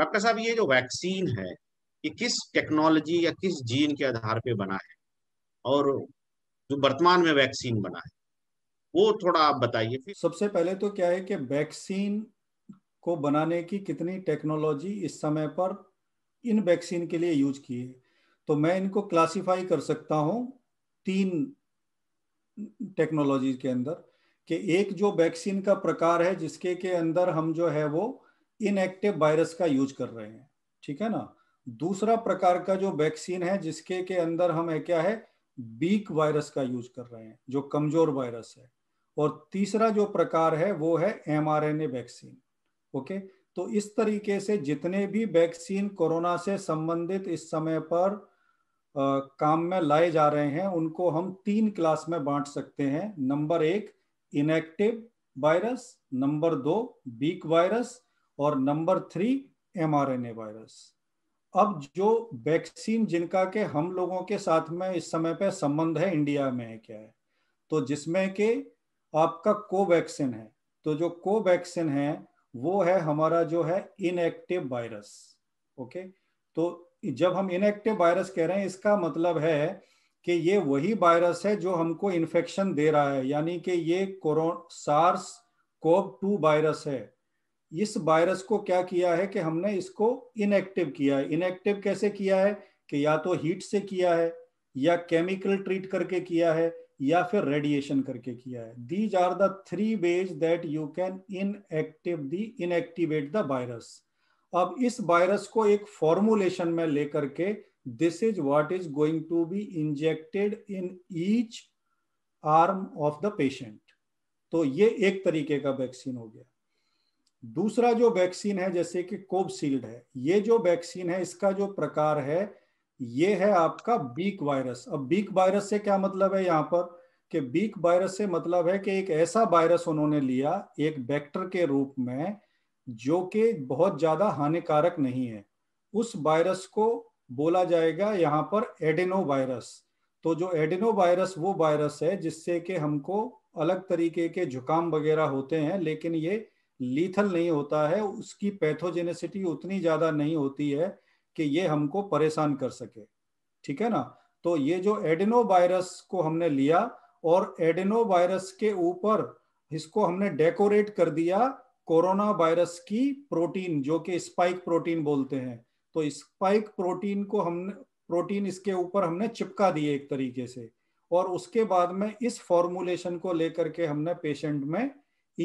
Doctor साहब ये जो वैक्सीन है ये किस टेक्नोलॉजी या किस जीन के आधार पे बना है और जो वर्तमान में वैक्सीन बना है वो थोड़ा आप बताइए सबसे पहले तो क्या है कि वैक्सीन को बनाने की कितनी टेक्नोलॉजी इस समय पर इन वैक्सीन के लिए यूज की है तो मैं इनको क्लासिफाई कर सकता हूँ तीन टेक्नोलॉजी के अंदर कि एक जो वैक्सीन का प्रकार है जिसके के अंदर हम जो है वो इनएक्टिव वायरस का यूज कर रहे हैं ठीक है ना दूसरा प्रकार का जो वैक्सीन है जिसके के अंदर हम है क्या है बीक वायरस का यूज कर रहे हैं जो कमजोर वायरस है और तीसरा जो प्रकार है वो है एम वैक्सीन ओके तो इस तरीके से जितने भी वैक्सीन कोरोना से संबंधित इस समय पर आ, काम में लाए जा रहे हैं उनको हम तीन क्लास में बांट सकते हैं नंबर एक इनएक्टिव वायरस नंबर दो बीक वायरस और नंबर थ्री एमआरएनए वायरस अब जो वैक्सीन जिनका के हम लोगों के साथ में इस समय पे संबंध है इंडिया में है क्या है तो जिसमें के आपका कोवैक्सीन है तो जो कोवैक्सीन है वो है हमारा जो है इनएक्टिव वायरस ओके तो जब हम इनएक्टिव वायरस कह रहे हैं इसका मतलब है कि ये वही वायरस है जो हमको इन्फेक्शन दे रहा है यानी कि ये कोरो सार्स कोव टू वायरस है इस वायरस को क्या किया है कि हमने इसको इनएक्टिव किया है इनएक्टिव कैसे किया है कि या तो हीट से किया है या केमिकल ट्रीट करके किया है या फिर रेडिएशन करके किया है these are the three ways that you can inactive the inactivate the virus अब इस वायरस को एक फॉर्मुलेशन में लेकर के this is what is going to be injected in each arm of the patient तो ये एक तरीके का वैक्सीन हो गया दूसरा जो वैक्सीन है जैसे कि कोवशील्ड है ये जो वैक्सीन है इसका जो प्रकार है ये है आपका बीक वायरस अब बीक वायरस से क्या मतलब है यहाँ पर कि बीक वायरस से मतलब है कि एक ऐसा वायरस उन्होंने लिया एक बैक्टर के रूप में जो कि बहुत ज़्यादा हानिकारक नहीं है उस वायरस को बोला जाएगा यहाँ पर एडेनो वायरस तो जो एडेनो वायरस वो वायरस है जिससे कि हमको अलग तरीके के जुकाम वगैरह होते हैं लेकिन ये लीथल नहीं होता है उसकी पैथोजेनेसिटी उतनी ज्यादा नहीं होती है कि ये हमको परेशान कर सके ठीक है ना तो ये जो एडेनो वायरस को हमने लिया और एडेनो वायरस के ऊपर इसको हमने डेकोरेट कर दिया कोरोना वायरस की प्रोटीन जो कि स्पाइक प्रोटीन बोलते हैं तो स्पाइक प्रोटीन को हमने प्रोटीन इसके ऊपर हमने चिपका दिए एक तरीके से और उसके बाद में इस फॉर्मूलेशन को लेकर के हमने पेशेंट में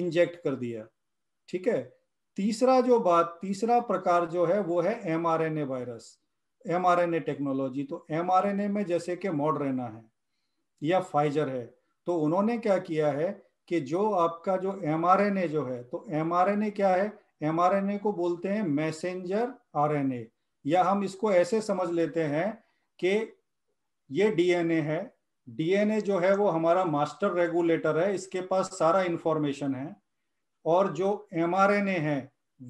इंजेक्ट कर दिया ठीक है तीसरा जो बात तीसरा प्रकार जो है वो है एमआरएनए वायरस एमआरएनए टेक्नोलॉजी तो एमआरएनए में जैसे कि मॉडरेना है या फाइजर है तो उन्होंने क्या किया है कि जो आपका जो एमआरएनए जो है तो एमआरएनए क्या है एमआरएनए को बोलते हैं मैसेंजर आरएनए या हम इसको ऐसे समझ लेते हैं कि ये डीएनए है डीएनए जो है वो हमारा मास्टर रेगुलेटर है इसके पास सारा इंफॉर्मेशन है और जो एम आर एन ए है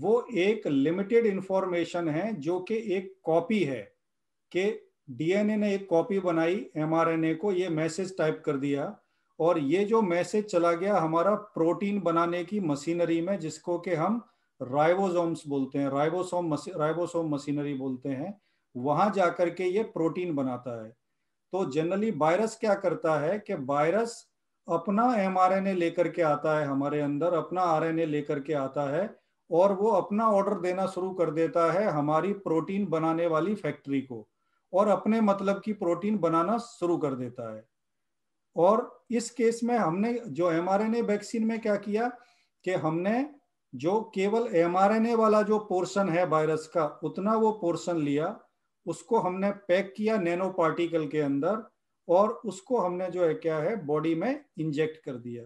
वो एक लिमिटेड इंफॉर्मेशन है जो कि एक कॉपी है कि डीएनए ने एक कॉपी बनाई ए को ये मैसेज टाइप कर दिया और ये जो मैसेज चला गया हमारा प्रोटीन बनाने की मशीनरी में जिसको कि हम राइबोसोम्स बोलते हैं राइबोसोम राइबोसोम मशीनरी बोलते हैं वहां जाकर के ये प्रोटीन बनाता है तो जनरली वायरस क्या करता है कि वायरस अपना एम लेकर के आता है हमारे अंदर अपना आर लेकर के आता है और वो अपना ऑर्डर देना शुरू कर देता है हमारी प्रोटीन बनाने वाली फैक्ट्री को और अपने मतलब की प्रोटीन बनाना शुरू कर देता है और इस केस में हमने जो एम वैक्सीन में क्या किया कि हमने जो केवल एम वाला जो पोर्शन है वायरस का उतना वो पोर्शन लिया उसको हमने पैक किया नैनो पार्टिकल के अंदर और उसको हमने जो है क्या है बॉडी में इंजेक्ट कर दिया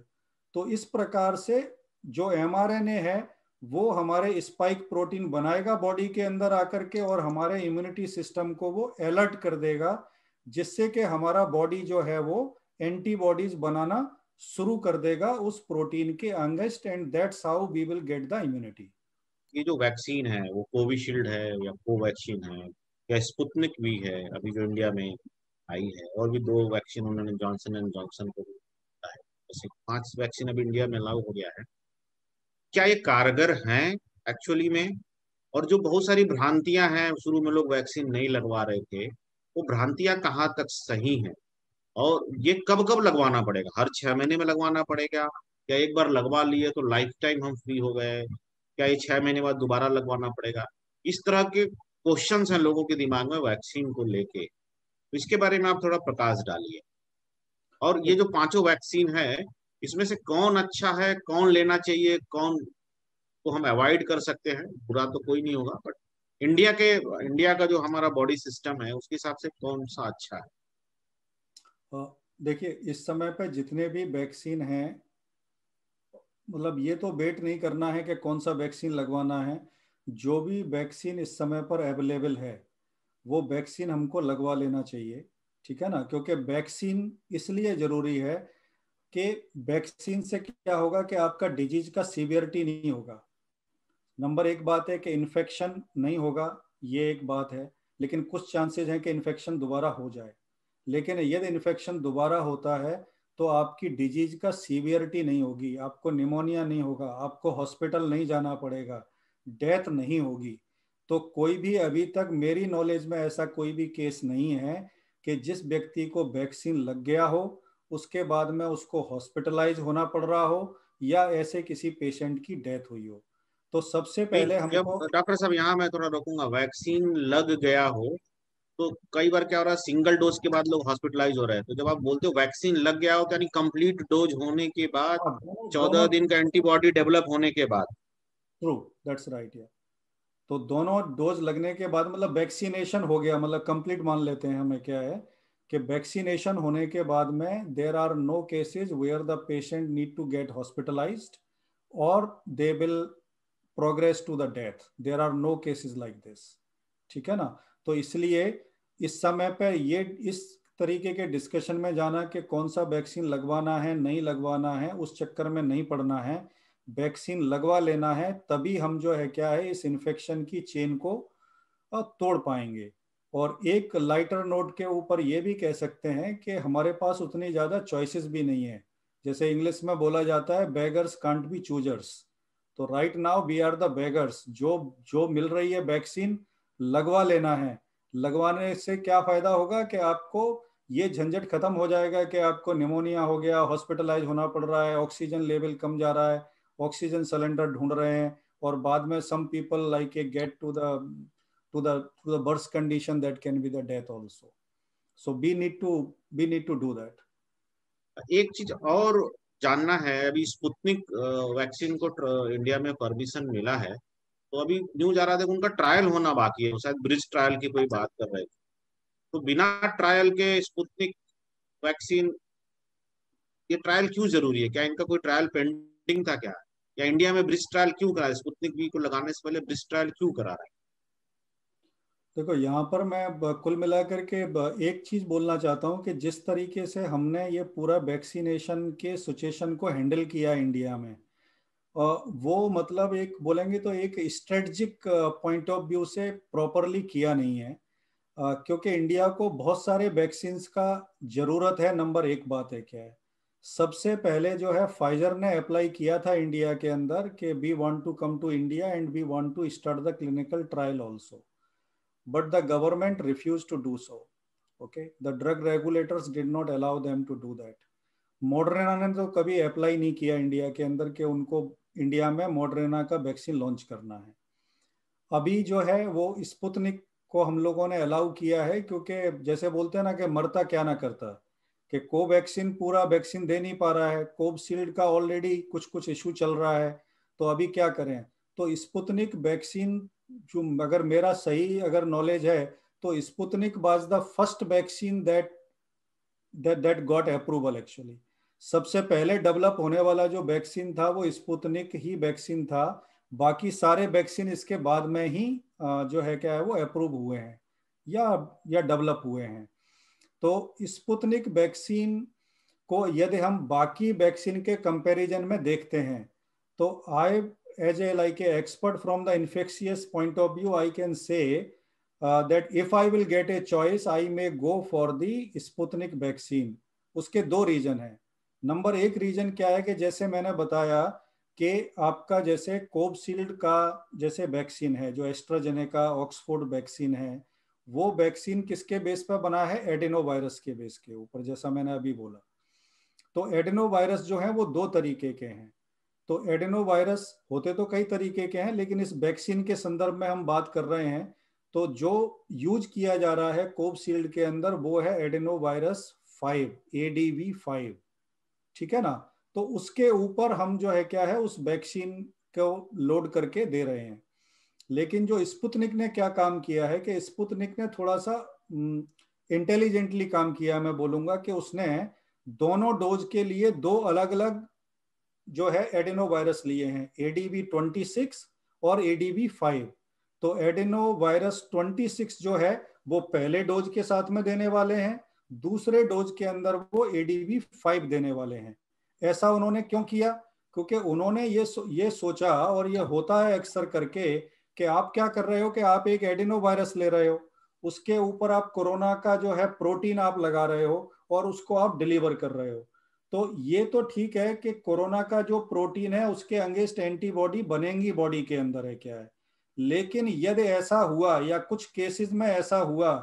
तो इस प्रकार से जो एम है वो हमारे स्पाइक प्रोटीन बनाएगा बॉडी के अंदर आकर के और हमारे इम्यूनिटी सिस्टम को वो अलर्ट कर देगा जिससे कि हमारा बॉडी जो है वो एंटीबॉडीज बनाना शुरू कर देगा उस प्रोटीन के against and that's how we will get the immunity ये जो वैक्सीन है वो कोविशील्ड है या कोवैक्सीन है या स्पुतनिक भी है अभी जो इंडिया में आई है और भी दो वैक्सीन उन्होंने जॉनसन एंड जॉनसन को दिया है जैसे पांच वैक्सीन अब इंडिया में लागू हो गया है क्या ये कारगर हैं एक्चुअली में और जो बहुत सारी भ्रांतियां हैं शुरू में लोग वैक्सीन नहीं लगवा रहे थे वो भ्रांतियां कहाँ तक सही हैं और ये कब कब लगवाना पड़ेगा हर छह महीने में लगवाना पड़ेगा क्या एक बार लगवा लिए तो लाइफ टाइम हम फ्री हो गए क्या ये छह महीने बाद दोबारा लगवाना पड़ेगा इस तरह के क्वेश्चन हैं लोगों के दिमाग में वैक्सीन को लेके तो इसके बारे में आप थोड़ा प्रकाश डालिए और ये जो पांचों वैक्सीन है इसमें से कौन अच्छा है कौन लेना चाहिए कौन को हम अवॉइड कर सकते हैं बुरा तो कोई नहीं होगा बट इंडिया के इंडिया का जो हमारा बॉडी सिस्टम है उसके हिसाब से कौन सा अच्छा है देखिए इस समय पर जितने भी वैक्सीन हैं मतलब ये तो वेट नहीं करना है कि कौन सा वैक्सीन लगवाना है जो भी वैक्सीन इस समय पर अवेलेबल है वो वैक्सीन हमको लगवा लेना चाहिए ठीक है ना क्योंकि वैक्सीन इसलिए जरूरी है कि वैक्सीन से क्या होगा कि आपका डिजीज का सीवियरिटी नहीं होगा नंबर एक बात है कि इन्फेक्शन नहीं होगा ये एक बात है लेकिन कुछ चांसेस हैं कि इन्फेक्शन दोबारा हो जाए लेकिन यदि इन्फेक्शन दोबारा होता है तो आपकी डिजीज का सीवियरिटी नहीं होगी आपको निमोनिया नहीं होगा आपको हॉस्पिटल नहीं जाना पड़ेगा डेथ नहीं होगी तो कोई भी अभी तक मेरी नॉलेज में ऐसा कोई भी केस नहीं है कि जिस व्यक्ति को वैक्सीन लग गया हो उसके बाद में उसको हॉस्पिटलाइज होना पड़ रहा हो या ऐसे किसी पेशेंट की डेथ हुई हो तो सबसे पहले हमको डॉक्टर साहब यहाँ मैं थोड़ा रोकूंगा वैक्सीन लग गया हो तो कई बार क्या हो रहा है सिंगल डोज के बाद लोग हॉस्पिटलाइज हो रहे हैं तो जब आप बोलते हो वैक्सीन लग गया हो तो यानी कंप्लीट डोज होने के बाद हाँ, चौदह दिन का एंटीबॉडी डेवलप होने के बाद ट्रू दैट्स राइट या तो दोनों डोज लगने के बाद मतलब वैक्सीनेशन हो गया मतलब कंप्लीट मान लेते हैं हमें क्या है कि वैक्सीनेशन होने के बाद में there are no cases where the patient need to get hospitalise और they will progress to the death there are no cases like this ठीक है ना तो इसलिए इस समय पर ये इस तरीके के डिस्कशन में जाना कि कौन सा वैक्सीन लगवाना है नहीं लगवाना है उस चक्कर में नहीं पड़ना है वैक्सीन लगवा लेना है तभी हम जो है क्या है इस इन्फेक्शन की चेन को तोड़ पाएंगे और एक लाइटर नोट के ऊपर ये भी कह सकते हैं कि हमारे पास उतनी ज़्यादा चॉइसेस भी नहीं है जैसे इंग्लिश में बोला जाता है बैगर्स कांट बी चूजर्स तो right now we are the beggars जो जो मिल रही है वैक्सीन लगवा लेना है लगवाने से क्या फ़ायदा होगा कि आपको ये झंझट खत्म हो जाएगा कि आपको निमोनिया हो गया हॉस्पिटलाइज होना पड़ रहा है ऑक्सीजन लेवल कम जा रहा है ऑक्सीजन सिलेंडर ढूंढ रहे हैं और बाद में some people like a get to the to the to the burst condition that can be the death also so be need to be need to do that एक चीज और जानना है अभी स्पुतनिक वैक्सीन को इंडिया में permission मिला है तो अभी न्यूज आ रहा था उनका ट्रायल होना बाकी है शायद ब्रिज ट्रायल की कोई बात कर रहे थे तो बिना ट्रायल के स्पुतनिक वैक्सीन ये ट्रायल क्यों जरूरी है क्या इनका कोई ट्रायल पेंडिंग था क्या या इंडिया में ब्रिज ट्रायल क्यों करा स्पुतनिक वी को लगाने से पहले ब्रिज ट्रायल क्यों करा रहा है देखो यहाँ पर मैं कुल मिलाकर के एक चीज बोलना चाहता हूँ कि जिस तरीके से हमने ये पूरा वैक्सीनेशन के सिचुएशन को हैंडल किया इंडिया में वो मतलब एक बोलेंगे तो एक स्ट्रेटजिक पॉइंट ऑफ व्यू से प्रॉपरली किया नहीं है क्योंकि इंडिया को बहुत सारे वैक्सीन का जरूरत है नंबर एक बात है क्या है सबसे पहले जो है फाइजर ने अप्लाई किया था इंडिया के अंदर कि we want to come to India and we want to start the clinical trial also but the government refuse to do so okay the drug regulators did not allow them to do that Moderna ने तो कभी apply नहीं किया India के अंदर कि उनको India में मॉडर्ना का वैक्सीन लॉन्च करना है अभी जो है वो स्पुतनिक को हम लोगों ने अलाउ किया है क्योंकि जैसे बोलते हैं ना कि मरता क्या ना करता कि कोवैक्सीन पूरा वैक्सीन दे नहीं पा रहा है कोवशील्ड का ऑलरेडी कुछ कुछ इशू चल रहा है तो अभी क्या करें तो स्पुतनिक वैक्सीन जो अगर मेरा सही अगर नॉलेज है तो Sputnik was the first vaccine that that got approval actually सबसे पहले डेवलप होने वाला जो वैक्सीन था वो स्पुतनिक ही वैक्सीन था बाकी सारे वैक्सीन इसके बाद में ही जो है क्या है वो अप्रूव हुए हैं या या डेवलप हुए हैं तो स्पुतनिक वैक्सीन को यदि हम बाकी वैक्सीन के कंपैरिजन में देखते हैं तो I as a like a expert from the infectious point of view I can say that if I will get a choice I may go for the Sputnik vaccine उसके दो reason है number एक reason क्या है कि जैसे मैंने बताया कि आपका जैसे कोवशील्ड का जैसे वैक्सीन है जो एस्ट्राजेनेका ऑक्सफोर्ड वैक्सीन है वो वैक्सीन किसके बेस पर बना है एडेनो वायरस के बेस के ऊपर जैसा मैंने अभी बोला तो एडेनो वायरस जो है वो दो तरीके के हैं तो एडेनो वायरस होते तो कई तरीके के हैं लेकिन इस वैक्सीन के संदर्भ में हम बात कर रहे हैं तो जो यूज किया जा रहा है कोवशील्ड के अंदर वो है adeno virus five A D V five ठीक है ना तो उसके ऊपर हम जो है क्या है उस वैक्सीन को लोड करके दे रहे हैं लेकिन जो स्पुतनिक ने क्या काम किया है कि स्पुतनिक ने थोड़ा सा इंटेलिजेंटली काम किया मैं बोलूंगा कि उसने दोनों डोज के लिए दो अलग अलग जो है एडेनो वायरस लिए हैं एडीबी ट्वेंटी सिक्स और एडीबी फाइव तो एडेनो वायरस ट्वेंटी सिक्स जो है वो पहले डोज के साथ में देने वाले हैं दूसरे डोज के अंदर वो एडीबी फाइव देने वाले हैं ऐसा उन्होंने क्यों किया क्योंकि उन्होंने ये सो, ये सोचा और ये होता है अक्सर करके कि आप क्या कर रहे हो कि आप एक एडिनो वायरस ले रहे हो उसके ऊपर आप कोरोना का जो है प्रोटीन आप लगा रहे हो और उसको आप डिलीवर कर रहे हो तो ये तो ठीक है कि कोरोना का जो प्रोटीन है उसके अंगेस्ट एंटीबॉडी बनेंगी बॉडी के अंदर है क्या है लेकिन यदि ऐसा हुआ या कुछ केसेस में ऐसा हुआ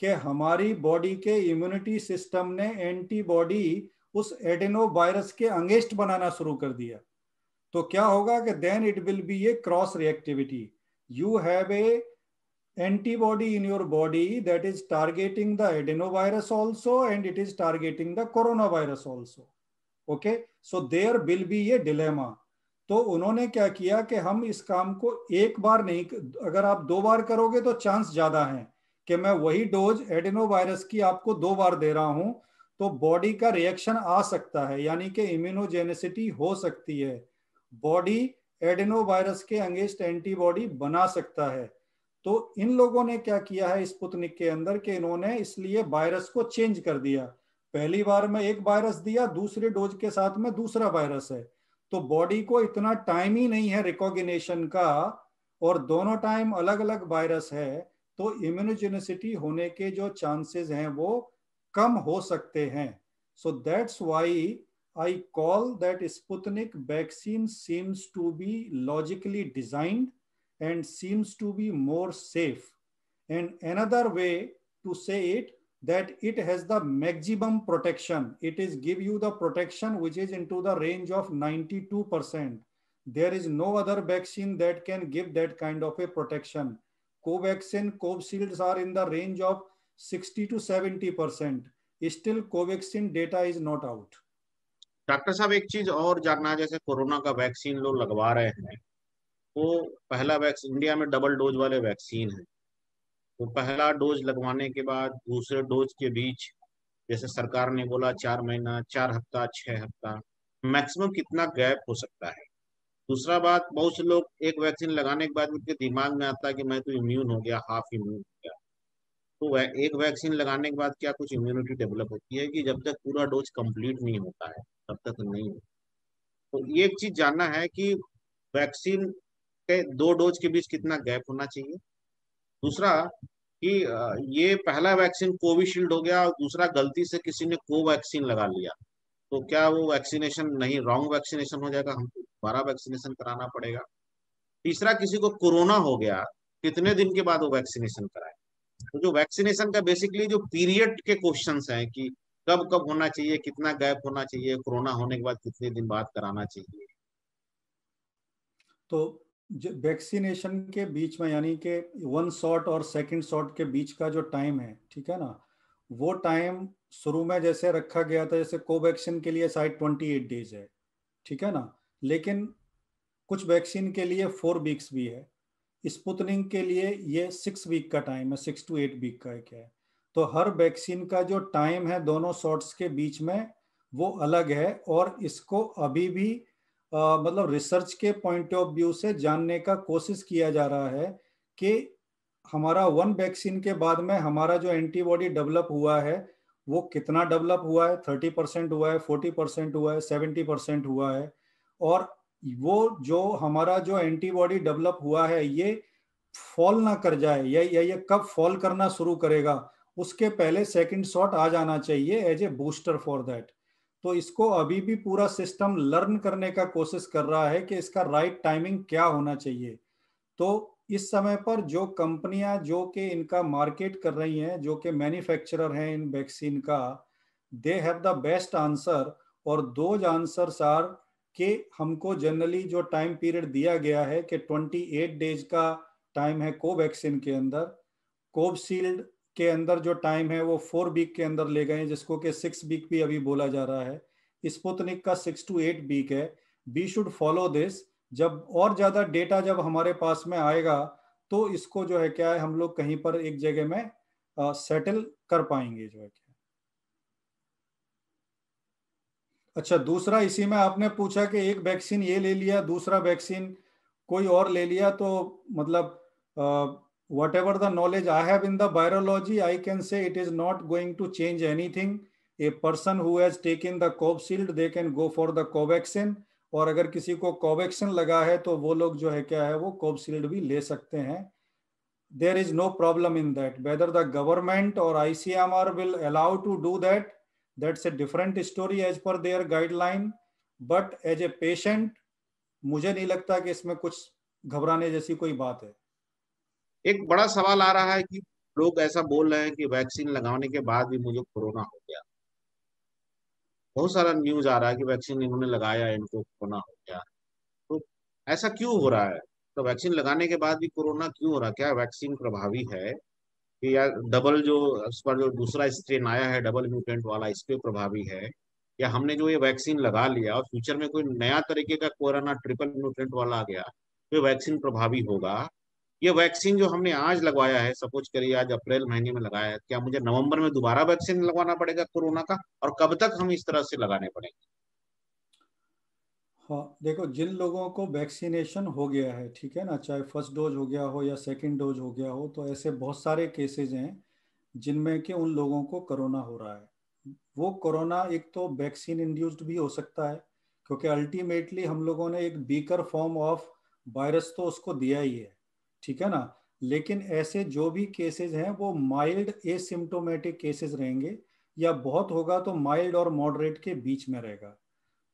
कि हमारी बॉडी के इम्यूनिटी सिस्टम ने एंटीबॉडी उस एडेनो वायरस के अंगेस्ट बनाना शुरू कर दिया तो क्या होगा कि then it will be a cross reactivity you have a antibody in your body that is targeting the adenovirus also and it is targeting the coronavirus also okay so there will be a dilemma तो उन्होंने क्या किया कि हम इस काम को एक बार नहीं अगर आप दो बार करोगे तो चांस ज्यादा है कि मैं वही डोज एडिनो वायरस की आपको दो बार दे रहा हूं तो बॉडी का रिएक्शन आ सकता है यानी कि इम्यूनोजेनेसिटी हो सकती है बॉडी एडेनो वायरस के अंगेस्ट एंटीबॉडी बना सकता है तो इन लोगों ने क्या किया है स्पुतनिक के अंदर के इन्होंने इसलिए वायरस को चेंज कर दिया पहली बार में एक वायरस दिया दूसरे डोज के साथ में दूसरा वायरस है तो बॉडी को इतना टाइम ही नहीं है रिकॉग्निशन का और दोनों टाइम अलग अलग वायरस है तो इम्यूनोजेनिसिटी होने के जो चांसेस हैं वो कम हो सकते हैं so that's why I call that Sputnik vaccine seems to be logically designed and seems to be more safe. And another way to say it, that it has the maximum protection. It is give you the protection which is into the range of 92%. There is no other vaccine that can give that kind of a protection. Covaxin, Covshields are in the range of 60 to 70%. Still, Covaxin data is not out. Doctor साहब एक चीज और जानना जैसे corona का vaccine लोग लगवा रहे हैं वो पहला वैक्सीन इंडिया में डबल डोज वाले वैक्सीन है तो पहला डोज लगवाने के बाद दूसरे डोज के बीच जैसे सरकार ने बोला चार महीना चार हफ्ता छह हफ्ता मैक्सिमम कितना गैप हो सकता है दूसरा बात बहुत से लोग एक वैक्सीन लगाने के बाद उनके दिमाग में आता है कि मैं तो इम्यून हो गया हाफ इम्यून हो गया तो वै, एक वैक्सीन लगाने के बाद क्या कुछ इम्यूनिटी डेवलप होती है कि जब तक पूरा डोज कंप्लीट नहीं होता है तब तक नहीं होता तो ये एक चीज जानना है कि वैक्सीन के दो डोज के बीच कितना गैप होना चाहिए दूसरा कि ये पहला वैक्सीन कोविशील्ड हो गया और दूसरा गलती से किसी ने कोवैक्सीन लगा लिया तो क्या वो वैक्सीनेशन नहीं रॉन्ग वैक्सीनेशन हो जाएगा हमको दोबारा वैक्सीनेशन कराना पड़ेगा तीसरा किसी को कोरोना हो गया कितने दिन के बाद वो वैक्सीनेशन कराए तो जो वैक्सीनेशन का बेसिकली जो पीरियड के क्वेश्चन है कि कब कब होना चाहिए कितना गैप होना चाहिए कोरोना होने के बाद कितने दिन बाद कराना चाहिए तो वैक्सीनेशन के बीच में यानी कि वन शॉट और सेकंड शॉट के बीच का जो टाइम है ठीक है ना वो टाइम शुरू में जैसे रखा गया था जैसे कोवैक्सीन के लिए साइड ट्वेंटी एट डेज है ठीक है ना लेकिन कुछ वैक्सीन के लिए फोर वीक्स भी है स्पुतनिक के लिए ये सिक्स वीक का टाइम है सिक्स टू एट वीक का क्या है तो हर वैक्सीन का जो टाइम है दोनों शॉर्ट्स के बीच में वो अलग है और इसको अभी भी आ, मतलब रिसर्च के पॉइंट ऑफ व्यू से जानने का कोशिश किया जा रहा है कि हमारा वन वैक्सीन के बाद में हमारा जो एंटीबॉडी डेवलप हुआ है वो कितना डेवलप हुआ है थर्टी परसेंट हुआ है फोर्टी परसेंट हुआ है सेवेंटी परसेंट हुआ है और वो जो हमारा जो एंटीबॉडी डेवलप हुआ है ये फॉल ना कर जाए या ये, ये कब फॉल करना शुरू करेगा उसके पहले सेकंड शॉट आ जाना चाहिए as a booster for that तो इसको अभी भी पूरा सिस्टम लर्न करने का कोशिश कर रहा है कि इसका राइट right टाइमिंग क्या होना चाहिए तो इस समय पर जो कंपनियां जो कि इनका मार्केट कर रही हैं जो कि मैन्युफैक्चरर हैं इन वैक्सीन का they have the best answer और दोज आंसर्स आर कि हमको जनरली जो टाइम पीरियड दिया गया है कि 28 डेज का टाइम है कोवैक्सीन के अंदर कोवशील्ड के अंदर जो टाइम है वो फोर वीक के अंदर ले गए जिसको कि सिक्स वीक भी अभी बोला जा रहा है स्पुतनिक का सिक्स टू एट वीक है वी शुड फॉलो दिस जब और ज़्यादा डेटा जब हमारे पास में आएगा तो इसको जो है क्या है हम लोग कहीं पर एक जगह में सेटल कर पाएंगे जो है क्या अच्छा दूसरा इसी में आपने पूछा कि एक वैक्सीन ये ले लिया दूसरा वैक्सीन कोई और ले लिया तो मतलब whatever the knowledge I have in the biology I can say it is not going to change anything a person who has in the Covishield they can go for the Covaxin और अगर किसी को कोवैक्सिन लगा है तो वो लोग जो है क्या है वो कोवशील्ड भी ले सकते हैं there is no problem in that whether the government और I C M R will allow to do that that's a different story as per their guideline but as a patient मुझे नहीं लगता कि इसमें कुछ घबराने जैसी कोई बात है एक बड़ा सवाल आ रहा है कि लोग ऐसा बोल रहे हैं कि वैक्सीन लगाने के बाद भी मुझे कोरोना हो गया बहुत सारा न्यूज आ रहा है कि वैक्सीन इन्होंने लगाया इनको कोरोना हो गया तो ऐसा क्यों हो रहा है तो वैक्सीन लगाने के बाद भी कोरोना क्यों हो रहा है क्या वैक्सीन प्रभावी है या डबल जो इस पर जो दूसरा स्ट्रेन आया है डबल म्यूटेंट वाला इस पर प्रभावी है या हमने जो ये वैक्सीन लगा लिया और फ्यूचर में कोई नया तरीके का कोरोना ट्रिपल म्यूटेंट वाला आ गया तो ये वैक्सीन प्रभावी होगा ये वैक्सीन जो हमने आज लगवाया है सपोज करिए आज अप्रैल महीने में लगाया है क्या मुझे नवंबर में दोबारा वैक्सीन लगवाना पड़ेगा कोरोना का और कब तक हम इस तरह से लगाने पड़ेंगे हाँ देखो जिन लोगों को वैक्सीनेशन हो गया है ठीक है ना चाहे फर्स्ट डोज हो गया हो या सेकंड डोज हो गया हो तो ऐसे बहुत सारे केसेज हैं जिनमें कि उन लोगों को कोरोना हो रहा है वो कोरोना एक तो वैक्सीन इंड्यूस्ड भी हो सकता है क्योंकि अल्टीमेटली हम लोगों ने एक बीकर फॉर्म ऑफ वायरस तो उसको दिया ही है ठीक है ना लेकिन ऐसे जो भी केसेज हैं वो माइल्ड एसिम्टोमेटिक केसेज रहेंगे या बहुत होगा तो माइल्ड और मॉडरेट के बीच में रहेगा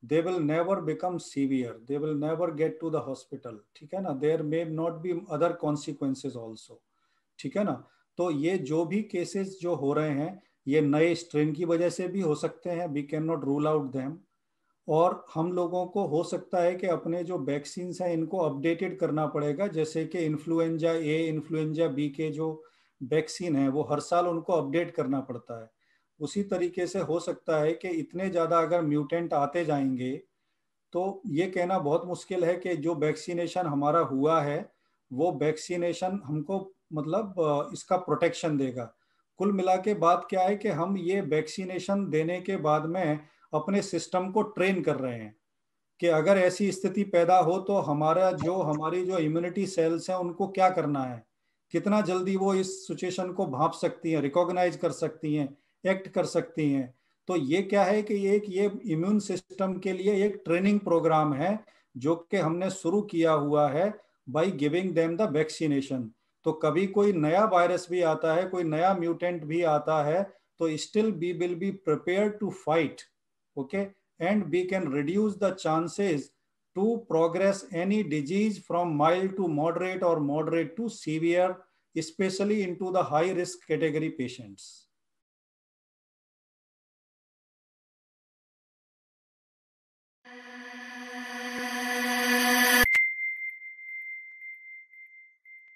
they will never become severe they will never get to the hospital ठीक है ना there may not be other consequences also ठीक है ना तो ये जो भी केसेस जो हो रहे हैं ये नए स्ट्रेन की वजह से भी हो सकते हैं we can not rule out them और हम लोगों को हो सकता है कि अपने जो वैक्सीन हैं इनको अपडेटेड करना पड़ेगा जैसे कि इन्फ्लुएंजा ए इन्फ्लुएंजा बी के जो वैक्सीन है वो हर साल उनको अपडेट करना पड़ता है उसी तरीके से हो सकता है कि इतने ज़्यादा अगर म्यूटेंट आते जाएंगे तो ये कहना बहुत मुश्किल है कि जो वैक्सीनेशन हमारा हुआ है वो वैक्सीनेशन हमको मतलब इसका प्रोटेक्शन देगा कुल मिला के बात क्या है कि हम ये वैक्सीनेशन देने के बाद में अपने सिस्टम को ट्रेन कर रहे हैं कि अगर ऐसी स्थिति पैदा हो तो हमारा जो हमारी जो इम्यूनिटी सेल्स हैं उनको क्या करना है कितना जल्दी वो इस सिचुएशन को भाप सकती हैं रिकॉग्नाइज कर सकती हैं एक्ट कर सकती हैं तो ये क्या है कि एक ये इम्यून सिस्टम के लिए एक ट्रेनिंग प्रोग्राम है जो कि हमने शुरू किया हुआ है by giving them the vaccination तो कभी कोई नया वायरस भी आता है कोई नया म्यूटेंट भी आता है तो still we will be prepare to fight okay and we can reduce the chances to progress any disease from mild to moderate or moderate to severe, especially into the high risk category patients